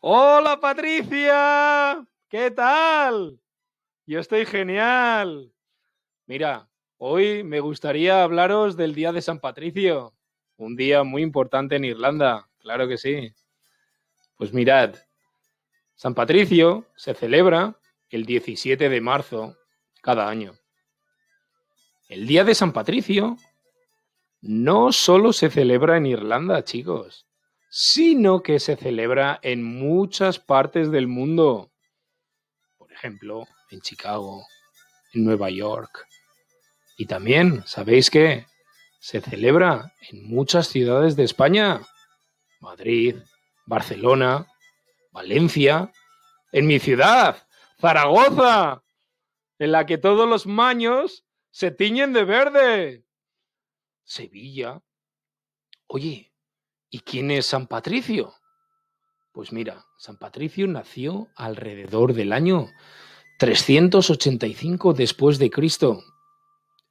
Hola Patricia, ¿qué tal? Yo estoy genial. Mira, hoy me gustaría hablaros del Día de San Patricio, un día muy importante en Irlanda, claro que sí. Pues mirad, San Patricio se celebra el 17 de marzo cada año. El Día de San Patricio no solo se celebra en Irlanda, chicos sino que se celebra en muchas partes del mundo. Por ejemplo, en Chicago, en Nueva York. Y también, ¿sabéis qué? Se celebra en muchas ciudades de España. Madrid, Barcelona, Valencia, en mi ciudad, Zaragoza, en la que todos los maños se tiñen de verde. Sevilla. Oye, ¿Y quién es San Patricio? Pues mira, San Patricio nació alrededor del año 385 después de Cristo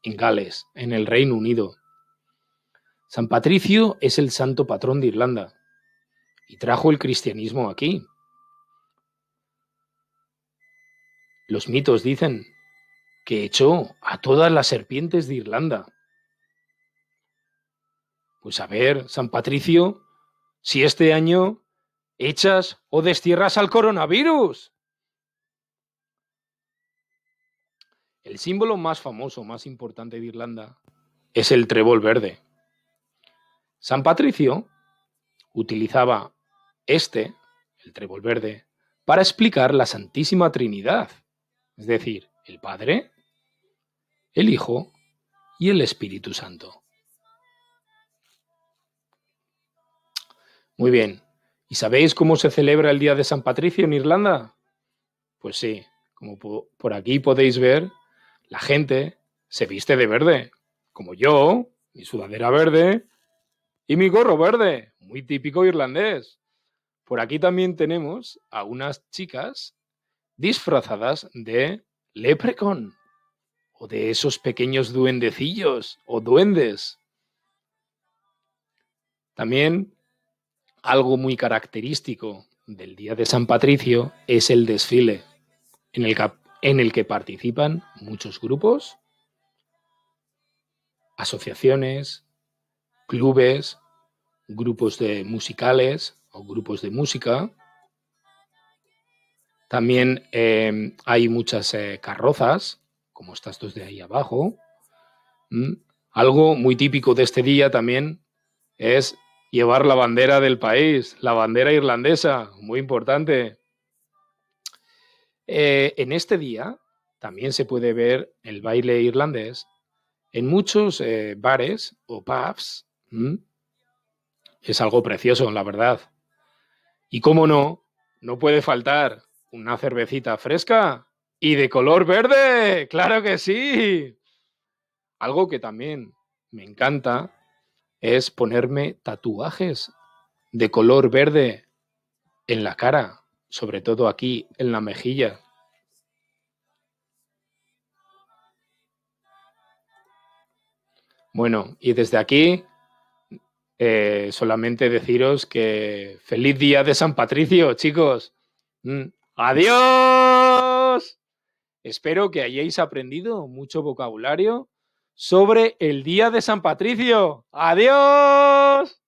en Gales, en el Reino Unido. San Patricio es el santo patrón de Irlanda y trajo el cristianismo aquí. Los mitos dicen que echó a todas las serpientes de Irlanda pues a ver, San Patricio, si este año echas o destierras al coronavirus. El símbolo más famoso, más importante de Irlanda, es el trébol verde. San Patricio utilizaba este, el trébol verde, para explicar la Santísima Trinidad, es decir, el Padre, el Hijo y el Espíritu Santo. Muy bien. ¿Y sabéis cómo se celebra el Día de San Patricio en Irlanda? Pues sí, como por aquí podéis ver, la gente se viste de verde, como yo, mi sudadera verde y mi gorro verde, muy típico irlandés. Por aquí también tenemos a unas chicas disfrazadas de leprecon o de esos pequeños duendecillos o duendes. También algo muy característico del Día de San Patricio es el desfile, en el, que, participan muchos grupos, asociaciones, clubes, grupos de musicales o grupos de música. También eh, hay muchas eh, carrozas, como estas dos de ahí abajo. Mm, algo muy típico de este día también es llevar la bandera del país, la bandera irlandesa, muy importante. Eh, en este día también se puede ver el baile irlandés en muchos eh, bares o pubs. Es algo precioso, la verdad. Y cómo no, no puede faltar una cervecita fresca y de color verde, claro que sí. Algo que también me encanta es ponerme tatuajes de color verde en la cara, sobre todo aquí en la mejilla. Bueno, y desde aquí eh, solamente deciros que feliz día de San Patricio, chicos. Mm, adiós. Espero que hayáis aprendido mucho vocabulario sobre el Día de San Patricio. ¡Adiós!